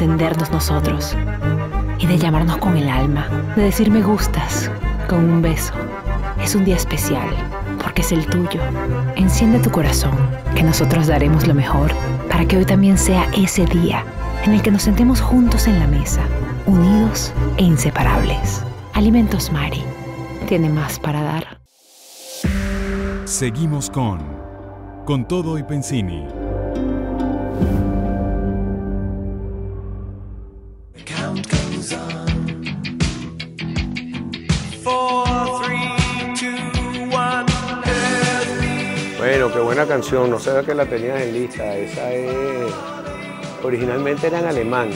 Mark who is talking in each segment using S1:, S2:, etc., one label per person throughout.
S1: encendernos nosotros y de llamarnos con el alma, de decir me gustas con un beso. Es un día especial porque es el tuyo. Enciende tu corazón, que nosotros daremos lo mejor para que hoy también sea ese día en el que nos sentemos juntos en la mesa, unidos e inseparables. Alimentos Mari tiene más para dar.
S2: Seguimos con
S1: Con todo y Pensini.
S2: Bueno, qué buena canción, no sabía que la tenías en lista. Esa es. Originalmente era en alemán.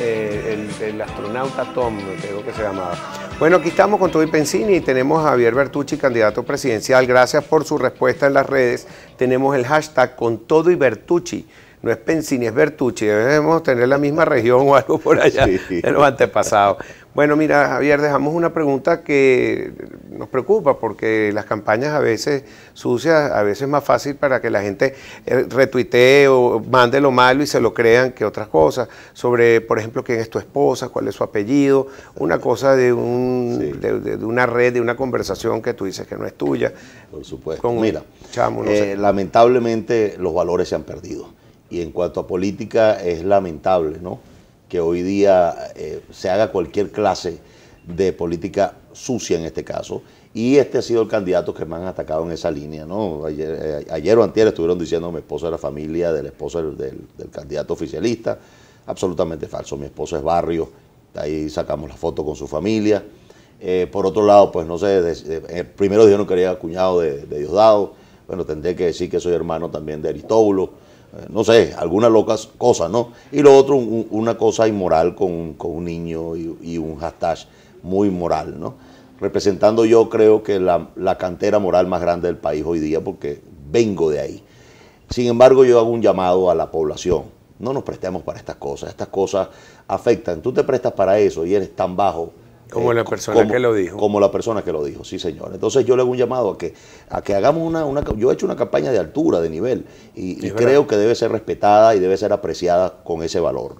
S2: Eh, el, astronauta Tom, creo que se llamaba. Bueno, aquí estamos con y Pensini y tenemos a Javier Bertucci, candidato presidencial. Gracias por su respuesta en las redes. Tenemos el hashtag con todo y Bertucci no es Pensi ni es Bertucci, debemos tener la misma región o algo por allá sí. los antepasados. Bueno, mira, Javier, dejamos una pregunta que nos preocupa porque las campañas a veces sucias, a veces es más fácil para que la gente eh, retuitee o mande lo malo y se lo crean que otras cosas. Sobre, por ejemplo, quién es tu esposa, cuál es su apellido, una cosa de, una red, de una conversación que tú dices que no es tuya. Por supuesto. mira, eh,
S1: lamentablemente los valores se han perdido y en cuanto a política es lamentable, ¿no? Que hoy día eh, se haga cualquier clase de política sucia en este caso. Y este ha sido el candidato que más han atacado en esa línea, ¿no? Ayer, eh, ayer o antier estuvieron diciendo mi esposo era familia del esposo del, del, candidato oficialista. Absolutamente falso. Mi esposo es barrio. ahí sacamos la foto con su familia. Eh, por otro lado, pues no sé, primero dijeron que era cuñado de, de Diosdado. Bueno, tendré que decir que soy hermano también de Aristóbulo. Eh, no sé, algunas locas cosas, ¿no? Y lo otro, una cosa inmoral con, un niño y, un hashtag muy moral, ¿no? Representando yo creo que la, la, cantera moral más grande del país hoy día, porque vengo de ahí. Sin embargo, yo hago un llamado a la población. No nos prestemos para estas cosas, estas cosas afectan. Tú te prestas para eso y eres tan bajo como eh, la persona que lo dijo. Como la persona que lo dijo, sí, señor. Entonces yo le hago un llamado a que, a que hagamos una, Yo he hecho una campaña de altura, de nivel, y, creo que debe ser respetada y debe ser apreciada con ese valor.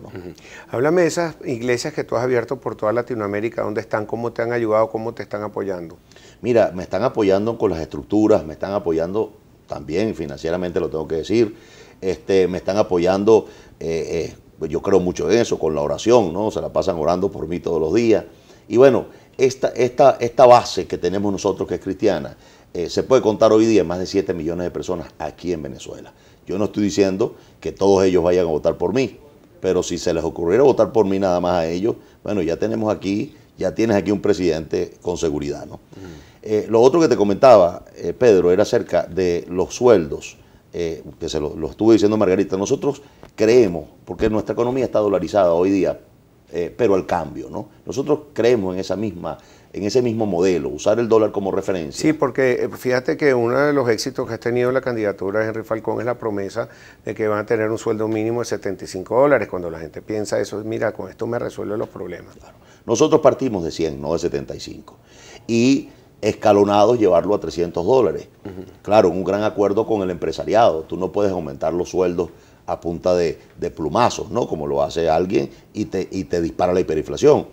S2: Háblame de esas iglesias que tú has abierto por toda Latinoamérica, ¿dónde están? ¿Cómo te han ayudado? ¿Cómo te están apoyando?
S1: Mira, me están apoyando con las estructuras, me están apoyando también financieramente, lo tengo que decir. Este, me están apoyando, eh, eh, yo creo mucho en eso, con la oración, ¿no? Se la pasan orando por mí todos los días. Y bueno, esta, esta, esta base que tenemos nosotros que es cristiana, eh, se puede contar hoy día más de 7 millones de personas aquí en Venezuela. Yo no estoy diciendo que todos ellos vayan a votar por mí, pero si se les ocurriera votar por mí nada más a ellos, bueno, ya tenemos aquí, ya tienes aquí un presidente con seguridad, ¿no? Eh, lo otro que te comentaba, eh, Pedro, era acerca de los sueldos, que se lo, lo estuve diciendo Margarita. Nosotros creemos, porque nuestra economía está dolarizada hoy día, eh, pero al cambio, ¿no? Nosotros creemos en esa misma en ese mismo
S2: modelo, usar
S1: el dólar como referencia.
S2: Sí, porque eh, fíjate que uno de los éxitos que ha tenido la candidatura de Henry Falcón es la promesa de que van a tener un sueldo mínimo de 75 dólares. Cuando la gente piensa eso, mira, con esto me resuelve los problemas. Claro.
S1: Nosotros partimos de 100, no de 75. Y escalonados llevarlo a 300 dólares. Claro, un gran acuerdo con el empresariado. Tú no puedes aumentar los sueldos a punta de, plumazos, ¿no? Como lo hace alguien y te, te dispara la hiperinflación.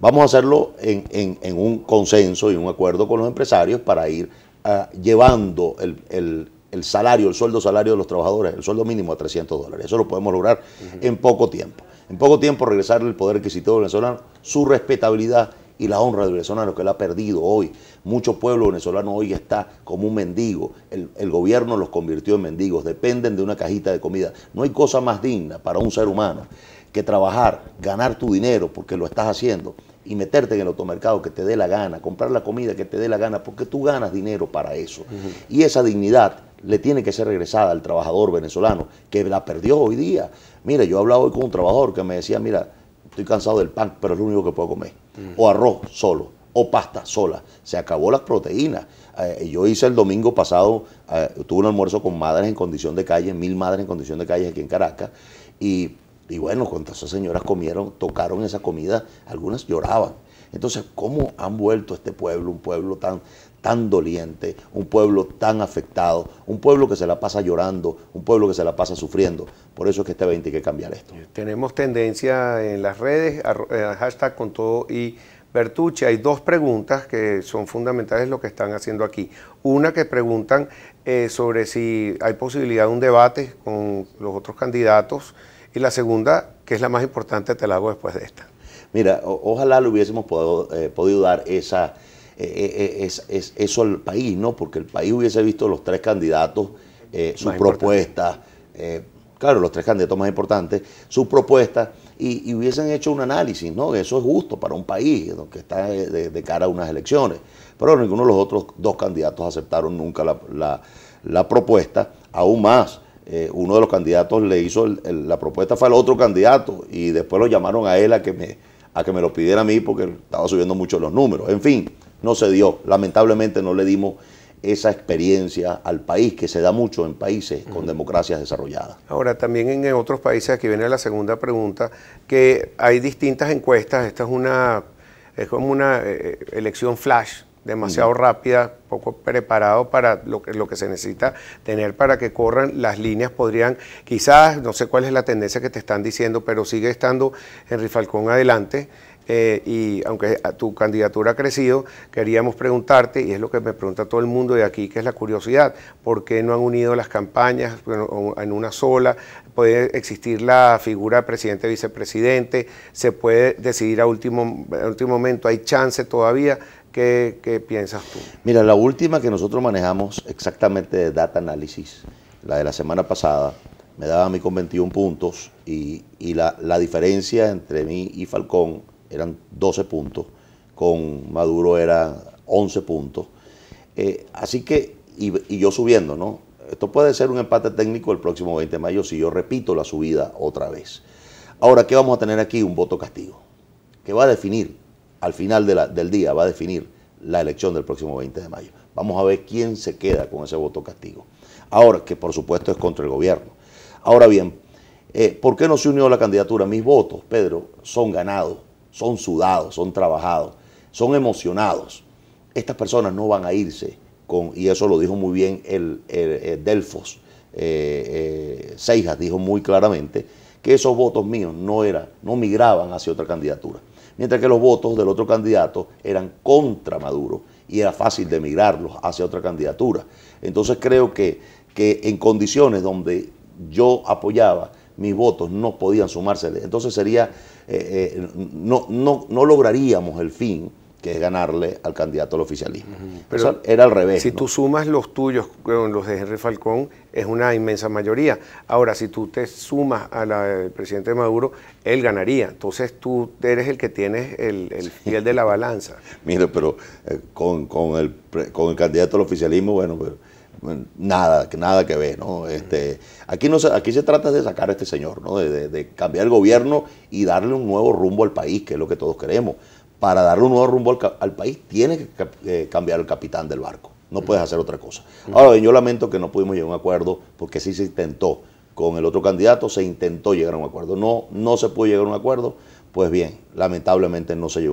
S1: Vamos a hacerlo en, un consenso y un acuerdo con los empresarios para ir ah, llevando el, salario, el sueldo salario de los trabajadores, el sueldo mínimo a 300 dólares. Eso lo podemos lograr en poco tiempo. En poco tiempo regresarle el poder adquisitivo venezolano, su respetabilidad y la honra del venezolano que la ha perdido hoy. Mucho pueblo venezolano hoy está como un mendigo. El, gobierno los convirtió en mendigos, dependen de una cajita de comida. No hay cosa más digna para un ser humano que trabajar, ganar tu dinero porque lo estás haciendo y meterte en el automercado que te dé la gana, comprar la comida que te dé la gana, porque tú ganas dinero para eso. Y esa dignidad le tiene que ser regresada al trabajador venezolano que la perdió hoy día. Mira, yo hablaba hoy con un trabajador que me decía, mira, estoy cansado del pan, pero es lo único que puedo comer. O arroz solo, o pasta sola. Se acabó las proteínas. Eh, yo hice el domingo pasado, eh, tuve un almuerzo con madres en condición de calle, mil madres en condición de calle aquí en Caracas. Y, y bueno, cuando esas señoras comieron, tocaron esa comida, algunas lloraban. Entonces, ¿cómo han vuelto este pueblo, un pueblo tan, tan doliente, un pueblo tan afectado, un pueblo que se la pasa llorando, un pueblo que se la pasa sufriendo? Por eso es que este 20 hay que cambiar esto.
S2: Eh, tenemos tendencia en las redes, eh, hashtag con todo y Bertucci, hay dos preguntas que son fundamentales lo que están haciendo aquí. Una que preguntan eh, sobre si hay posibilidad de un debate con los otros candidatos y la segunda, que es la más importante, te la hago después de esta.
S1: Mira, ojalá le hubiésemos eh, podido, dar esa, eh, eh, eso al país, ¿no? Porque el país hubiese visto los tres candidatos, sus propuestas, claro, los tres candidatos más importantes, sus propuestas, y, hubiesen hecho un análisis, ¿no? Eso es justo para un país que está de, cara a unas elecciones. Pero ninguno de los otros dos candidatos aceptaron nunca la, propuesta, aún más. uno de los candidatos le hizo la propuesta fue al otro candidato y después lo llamaron a él a que me, a que me lo pidiera a mí porque estaba subiendo mucho los números. En fin, no se dio. Lamentablemente no le dimos esa experiencia al país, que se da mucho en países con democracias desarrolladas.
S2: Ahora, también en otros países, aquí viene la segunda pregunta, que hay distintas encuestas, esta es una, es como una eh, elección flash, demasiado rápida, poco preparado para lo que, lo que se necesita tener para que corran. Las líneas podrían, quizás, no sé cuál es la tendencia que te están diciendo, pero sigue estando Henry Falcón adelante. Eh, y aunque tu candidatura ha crecido, queríamos preguntarte, y es lo que me pregunta todo el mundo de aquí, que es la curiosidad, ¿por qué no han unido las campañas en una sola? ¿Puede existir la figura de presidente, vicepresidente? ¿Se puede decidir a último, a último momento? ¿Hay chance todavía? ¿Qué, piensas tú?
S1: Mira, la última que nosotros manejamos exactamente de data análisis, la de la semana pasada, me daba a mí con 21 puntos y, la, diferencia entre mí y Falcón eran 12 puntos, con Maduro eran 11 puntos. Eh, así que, y, yo subiendo, ¿no? Esto puede ser un empate técnico el próximo 20 de mayo si yo repito la subida otra vez. Ahora, ¿qué vamos a tener aquí? Un voto castigo, ¿Qué va a definir al final del día va a definir la elección del próximo 20 de mayo. Vamos a ver quién se queda con ese voto castigo. Ahora, que por supuesto es contra el gobierno. Ahora bien, eh, ¿por qué no se unió la candidatura? Mis votos, Pedro, son ganados, son sudados, son trabajados, son emocionados. Estas personas no van a irse con, y eso lo dijo muy bien el, Delfos, eh, eh, Seijas dijo muy claramente, que esos votos míos no, era, no migraban hacia otra candidatura mientras que los votos del otro candidato eran contra Maduro y era fácil de migrarlos hacia otra candidatura. Entonces creo que, que en condiciones donde yo apoyaba, mis votos no podían sumarse. Entonces sería, eh, eh, no, no, no lograríamos el fin que es ganarle al candidato
S2: al oficialismo. Pero era al revés. Si tú sumas los tuyos con los de Henry Falcón, es una inmensa mayoría. Ahora, si tú te sumas al eh, presidente Maduro, él ganaría. Entonces tú eres el que tienes el, el fiel de la balanza. Mire, pero eh,
S1: con, con, el, candidato al oficialismo, bueno, pero nada, nada que ver, ¿no? Este, aquí, no se, aquí se trata de sacar a este señor, ¿no? De, de, cambiar el gobierno y darle un nuevo rumbo al país, que es lo que todos queremos para darle un nuevo rumbo al, país, tiene que eh, cambiar el capitán del barco. No puedes hacer otra cosa. Ahora bien, yo lamento que no pudimos llegar a un acuerdo porque sí se intentó. Con el otro candidato se intentó llegar a un acuerdo. No, no se pudo llegar a un acuerdo. Pues bien, lamentablemente no se llegó.